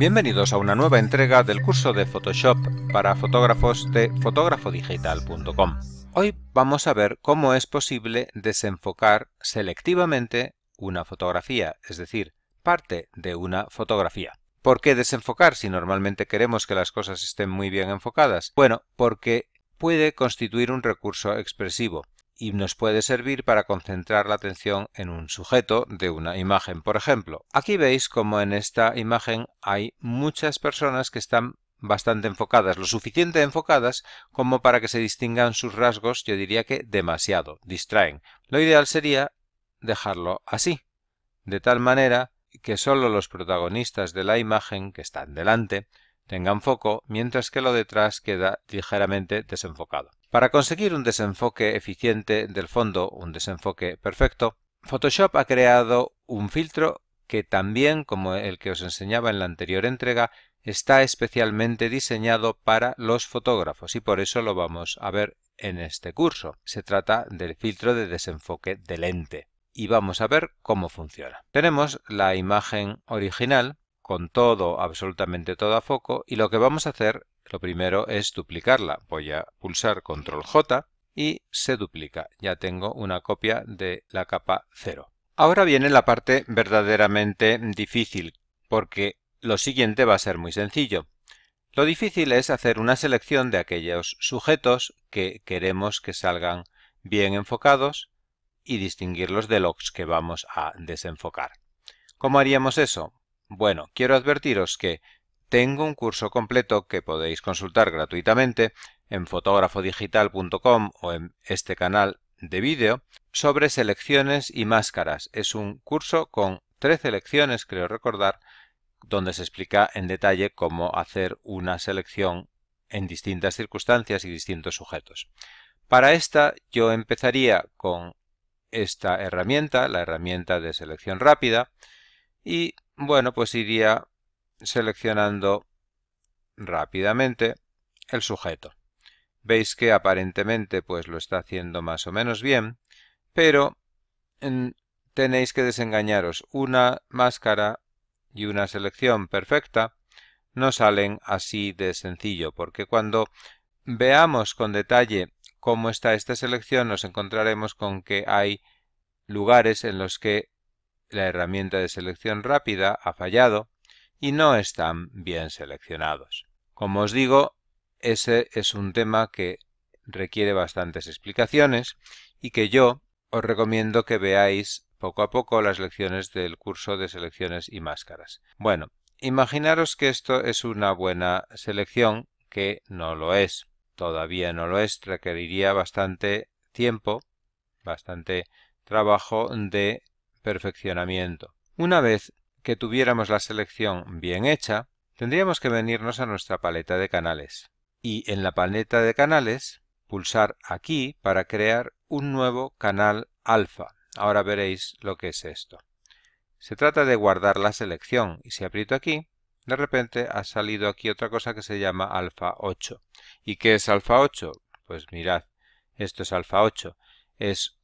Bienvenidos a una nueva entrega del curso de Photoshop para fotógrafos de fotógrafodigital.com. Hoy vamos a ver cómo es posible desenfocar selectivamente una fotografía, es decir, parte de una fotografía. ¿Por qué desenfocar si normalmente queremos que las cosas estén muy bien enfocadas? Bueno, porque puede constituir un recurso expresivo y nos puede servir para concentrar la atención en un sujeto de una imagen, por ejemplo. Aquí veis como en esta imagen hay muchas personas que están bastante enfocadas, lo suficiente enfocadas como para que se distingan sus rasgos, yo diría que demasiado, distraen. Lo ideal sería dejarlo así, de tal manera que solo los protagonistas de la imagen que están delante tengan foco, mientras que lo detrás queda ligeramente desenfocado. Para conseguir un desenfoque eficiente del fondo, un desenfoque perfecto, Photoshop ha creado un filtro que también, como el que os enseñaba en la anterior entrega, está especialmente diseñado para los fotógrafos y por eso lo vamos a ver en este curso. Se trata del filtro de desenfoque de lente y vamos a ver cómo funciona. Tenemos la imagen original con todo, absolutamente todo a foco, y lo que vamos a hacer, lo primero es duplicarla. Voy a pulsar control J y se duplica. Ya tengo una copia de la capa 0. Ahora viene la parte verdaderamente difícil, porque lo siguiente va a ser muy sencillo. Lo difícil es hacer una selección de aquellos sujetos que queremos que salgan bien enfocados y distinguirlos de los que vamos a desenfocar. ¿Cómo haríamos eso? Bueno, quiero advertiros que tengo un curso completo que podéis consultar gratuitamente en fotógrafodigital.com o en este canal de vídeo sobre selecciones y máscaras. Es un curso con 13 lecciones, creo recordar, donde se explica en detalle cómo hacer una selección en distintas circunstancias y distintos sujetos. Para esta yo empezaría con esta herramienta, la herramienta de selección rápida, y bueno, pues iría seleccionando rápidamente el sujeto. Veis que aparentemente pues lo está haciendo más o menos bien, pero mm, tenéis que desengañaros. Una máscara y una selección perfecta no salen así de sencillo, porque cuando veamos con detalle cómo está esta selección nos encontraremos con que hay lugares en los que la herramienta de selección rápida ha fallado y no están bien seleccionados. Como os digo, ese es un tema que requiere bastantes explicaciones y que yo os recomiendo que veáis poco a poco las lecciones del curso de selecciones y máscaras. Bueno, imaginaros que esto es una buena selección que no lo es. Todavía no lo es, requeriría bastante tiempo, bastante trabajo de perfeccionamiento. Una vez que tuviéramos la selección bien hecha, tendríamos que venirnos a nuestra paleta de canales y en la paleta de canales pulsar aquí para crear un nuevo canal alfa. Ahora veréis lo que es esto. Se trata de guardar la selección y si aprieto aquí, de repente ha salido aquí otra cosa que se llama alfa 8. ¿Y qué es alfa 8? Pues mirad, esto es alfa 8. Es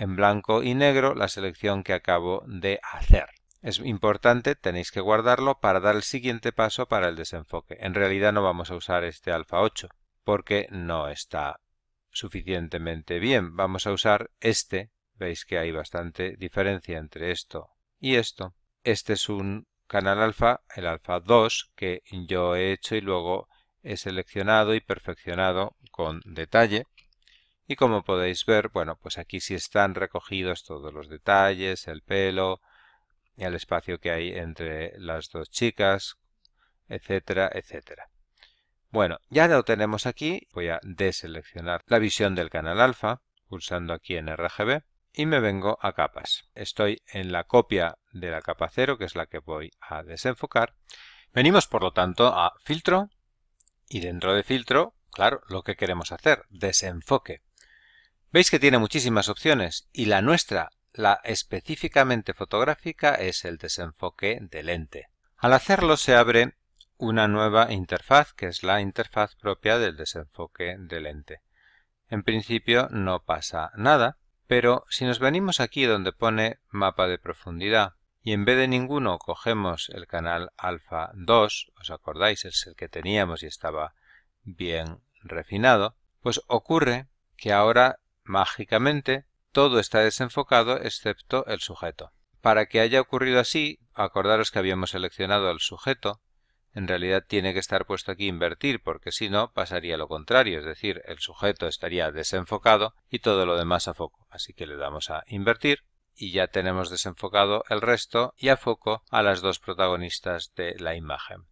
en blanco y negro la selección que acabo de hacer. Es importante, tenéis que guardarlo para dar el siguiente paso para el desenfoque. En realidad no vamos a usar este alfa 8 porque no está suficientemente bien. Vamos a usar este. Veis que hay bastante diferencia entre esto y esto. Este es un canal alfa, el alfa 2, que yo he hecho y luego he seleccionado y perfeccionado con detalle. Y como podéis ver, bueno, pues aquí sí están recogidos todos los detalles, el pelo, el espacio que hay entre las dos chicas, etcétera, etcétera. Bueno, ya lo tenemos aquí. Voy a deseleccionar la visión del canal alfa, pulsando aquí en RGB, y me vengo a capas. Estoy en la copia de la capa 0, que es la que voy a desenfocar. Venimos, por lo tanto, a filtro, y dentro de filtro, claro, lo que queremos hacer, desenfoque. Veis que tiene muchísimas opciones y la nuestra, la específicamente fotográfica, es el desenfoque de lente. Al hacerlo se abre una nueva interfaz, que es la interfaz propia del desenfoque de lente. En principio no pasa nada, pero si nos venimos aquí donde pone mapa de profundidad y en vez de ninguno cogemos el canal alfa 2, os acordáis, es el que teníamos y estaba bien refinado, pues ocurre que ahora Mágicamente, todo está desenfocado excepto el sujeto. Para que haya ocurrido así, acordaros que habíamos seleccionado al sujeto, en realidad tiene que estar puesto aquí invertir, porque si no pasaría lo contrario, es decir, el sujeto estaría desenfocado y todo lo demás a foco. Así que le damos a invertir y ya tenemos desenfocado el resto y a foco a las dos protagonistas de la imagen.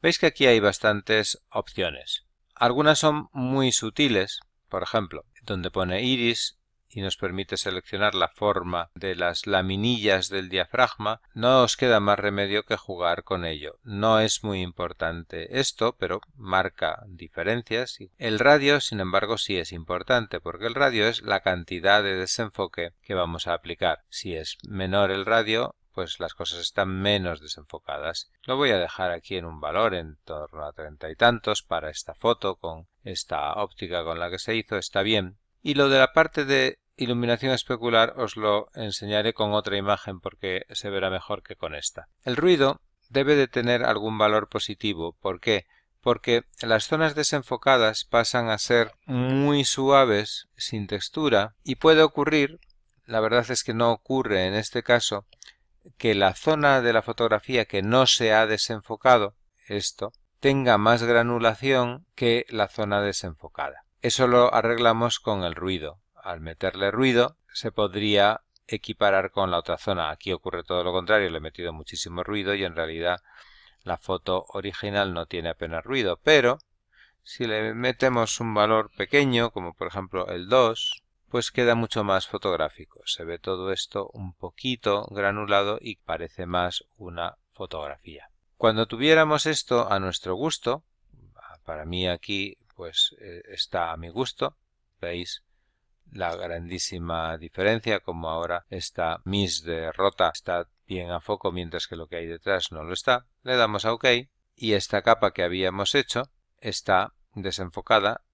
Veis que aquí hay bastantes opciones. Algunas son muy sutiles, por ejemplo, donde pone iris y nos permite seleccionar la forma de las laminillas del diafragma, no os queda más remedio que jugar con ello. No es muy importante esto, pero marca diferencias. El radio, sin embargo, sí es importante, porque el radio es la cantidad de desenfoque que vamos a aplicar. Si es menor el radio, pues las cosas están menos desenfocadas. Lo voy a dejar aquí en un valor en torno a treinta y tantos para esta foto con esta óptica con la que se hizo está bien. Y lo de la parte de iluminación especular os lo enseñaré con otra imagen porque se verá mejor que con esta. El ruido debe de tener algún valor positivo. ¿Por qué? Porque las zonas desenfocadas pasan a ser muy suaves, sin textura, y puede ocurrir, la verdad es que no ocurre en este caso, que la zona de la fotografía que no se ha desenfocado, esto, tenga más granulación que la zona desenfocada. Eso lo arreglamos con el ruido. Al meterle ruido se podría equiparar con la otra zona. Aquí ocurre todo lo contrario, le he metido muchísimo ruido y en realidad la foto original no tiene apenas ruido, pero si le metemos un valor pequeño, como por ejemplo el 2, pues queda mucho más fotográfico. Se ve todo esto un poquito granulado y parece más una fotografía. Cuando tuviéramos esto a nuestro gusto, para mí aquí pues eh, está a mi gusto, veis la grandísima diferencia, como ahora esta mis de rota, está bien a foco, mientras que lo que hay detrás no lo está. Le damos a OK y esta capa que habíamos hecho está desenfocada,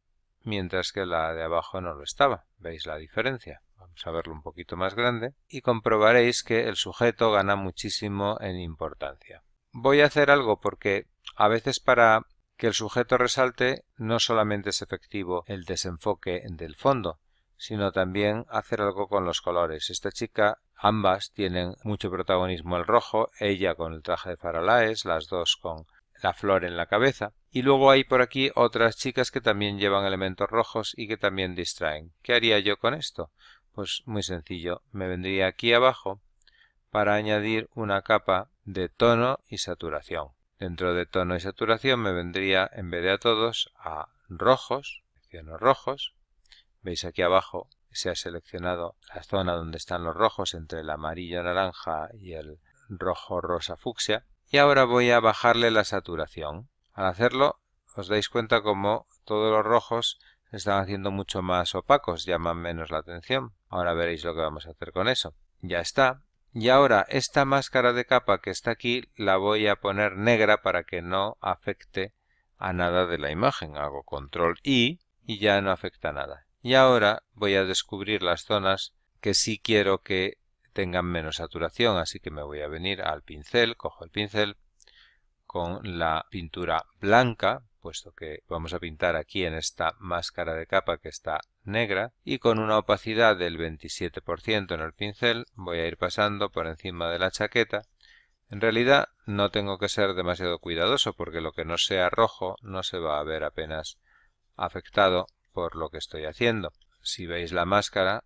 mientras que la de abajo no lo estaba. ¿Veis la diferencia? Vamos a verlo un poquito más grande y comprobaréis que el sujeto gana muchísimo en importancia voy a hacer algo porque a veces para que el sujeto resalte no solamente es efectivo el desenfoque del fondo, sino también hacer algo con los colores. Esta chica, ambas tienen mucho protagonismo el rojo, ella con el traje de faralaes, las dos con la flor en la cabeza. Y luego hay por aquí otras chicas que también llevan elementos rojos y que también distraen. ¿Qué haría yo con esto? Pues muy sencillo, me vendría aquí abajo para añadir una capa de tono y saturación. Dentro de tono y saturación me vendría, en vez de a todos, a rojos, selecciono rojos. Veis aquí abajo se ha seleccionado la zona donde están los rojos entre el amarillo naranja y el rojo rosa fucsia. Y ahora voy a bajarle la saturación. Al hacerlo os dais cuenta como todos los rojos se están haciendo mucho más opacos, llaman menos la atención. Ahora veréis lo que vamos a hacer con eso. Ya está, y ahora esta máscara de capa que está aquí la voy a poner negra para que no afecte a nada de la imagen. Hago control I y ya no afecta nada. Y ahora voy a descubrir las zonas que sí quiero que tengan menos saturación, así que me voy a venir al pincel, cojo el pincel con la pintura blanca, puesto que vamos a pintar aquí en esta máscara de capa que está negra y con una opacidad del 27% en el pincel voy a ir pasando por encima de la chaqueta. En realidad no tengo que ser demasiado cuidadoso porque lo que no sea rojo no se va a ver apenas afectado por lo que estoy haciendo. Si veis la máscara,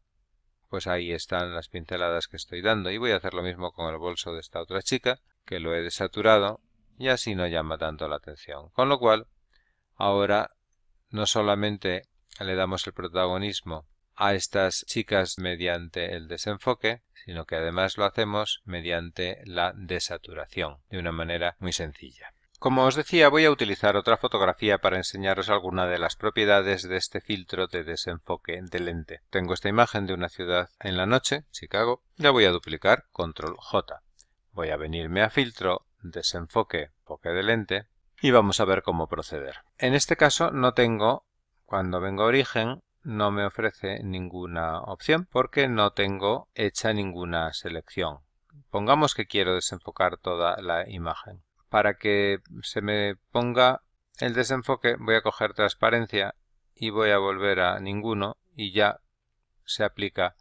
pues ahí están las pinceladas que estoy dando y voy a hacer lo mismo con el bolso de esta otra chica que lo he desaturado y así no llama tanto la atención. Con lo cual, ahora no solamente le damos el protagonismo a estas chicas mediante el desenfoque, sino que además lo hacemos mediante la desaturación, de una manera muy sencilla. Como os decía, voy a utilizar otra fotografía para enseñaros alguna de las propiedades de este filtro de desenfoque de lente. Tengo esta imagen de una ciudad en la noche, Chicago, la voy a duplicar, control J. Voy a venirme a filtro, desenfoque, enfoque de lente, y vamos a ver cómo proceder. En este caso no tengo cuando vengo a origen no me ofrece ninguna opción porque no tengo hecha ninguna selección. Pongamos que quiero desenfocar toda la imagen. Para que se me ponga el desenfoque voy a coger transparencia y voy a volver a ninguno y ya se aplica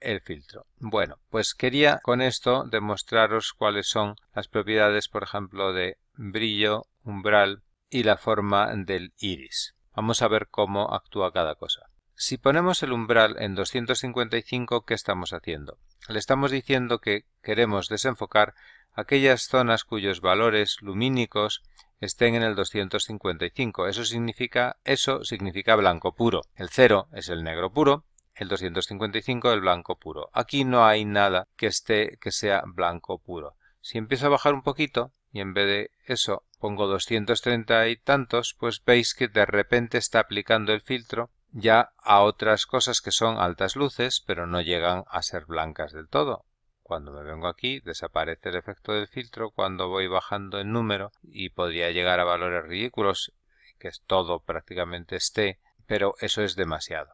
el filtro. Bueno, pues quería con esto demostraros cuáles son las propiedades, por ejemplo, de brillo, umbral y la forma del iris. Vamos a ver cómo actúa cada cosa. Si ponemos el umbral en 255, ¿qué estamos haciendo? Le estamos diciendo que queremos desenfocar aquellas zonas cuyos valores lumínicos estén en el 255. Eso significa, eso significa blanco puro. El 0 es el negro puro, el 255 el blanco puro. Aquí no hay nada que esté que sea blanco puro. Si empiezo a bajar un poquito, y en vez de eso pongo 230 y tantos, pues veis que de repente está aplicando el filtro ya a otras cosas que son altas luces, pero no llegan a ser blancas del todo. Cuando me vengo aquí, desaparece el efecto del filtro cuando voy bajando en número y podría llegar a valores ridículos, que es todo prácticamente esté, pero eso es demasiado.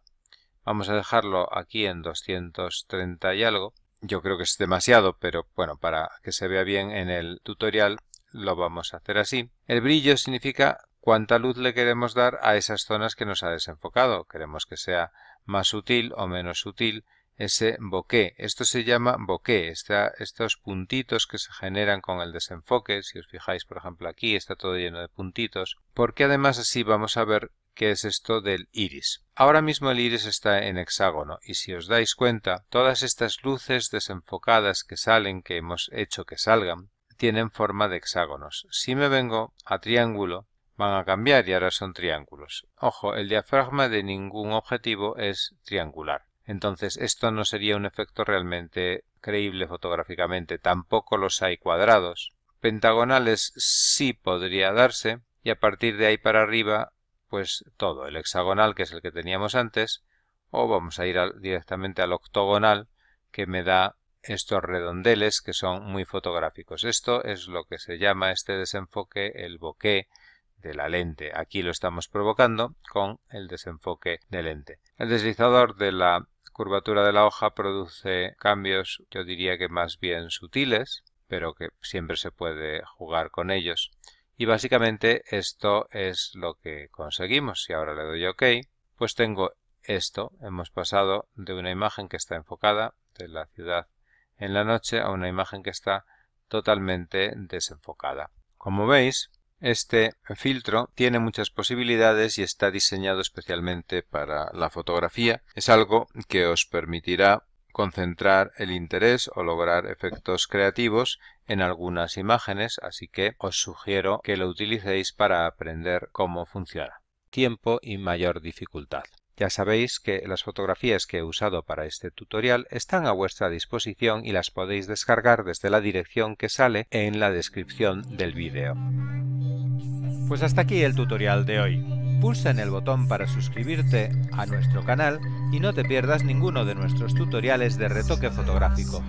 Vamos a dejarlo aquí en 230 y algo yo creo que es demasiado, pero bueno, para que se vea bien en el tutorial lo vamos a hacer así. El brillo significa cuánta luz le queremos dar a esas zonas que nos ha desenfocado. Queremos que sea más sutil o menos sutil ese bokeh. Esto se llama bokeh, estos puntitos que se generan con el desenfoque. Si os fijáis, por ejemplo, aquí está todo lleno de puntitos, porque además así vamos a ver que es esto del iris. Ahora mismo el iris está en hexágono y si os dais cuenta, todas estas luces desenfocadas que salen, que hemos hecho que salgan, tienen forma de hexágonos. Si me vengo a triángulo, van a cambiar y ahora son triángulos. Ojo, el diafragma de ningún objetivo es triangular. Entonces esto no sería un efecto realmente creíble fotográficamente. Tampoco los hay cuadrados. Pentagonales sí podría darse y a partir de ahí para arriba pues todo, el hexagonal que es el que teníamos antes, o vamos a ir directamente al octogonal que me da estos redondeles que son muy fotográficos. Esto es lo que se llama este desenfoque, el bokeh de la lente. Aquí lo estamos provocando con el desenfoque de lente. El deslizador de la curvatura de la hoja produce cambios, yo diría que más bien sutiles, pero que siempre se puede jugar con ellos. Y básicamente esto es lo que conseguimos. Si ahora le doy OK, pues tengo esto. Hemos pasado de una imagen que está enfocada de la ciudad en la noche a una imagen que está totalmente desenfocada. Como veis, este filtro tiene muchas posibilidades y está diseñado especialmente para la fotografía. Es algo que os permitirá concentrar el interés o lograr efectos creativos en algunas imágenes, así que os sugiero que lo utilicéis para aprender cómo funciona. Tiempo y mayor dificultad. Ya sabéis que las fotografías que he usado para este tutorial están a vuestra disposición y las podéis descargar desde la dirección que sale en la descripción del vídeo. Pues hasta aquí el tutorial de hoy. Pulsa en el botón para suscribirte a nuestro canal y no te pierdas ninguno de nuestros tutoriales de retoque fotográfico.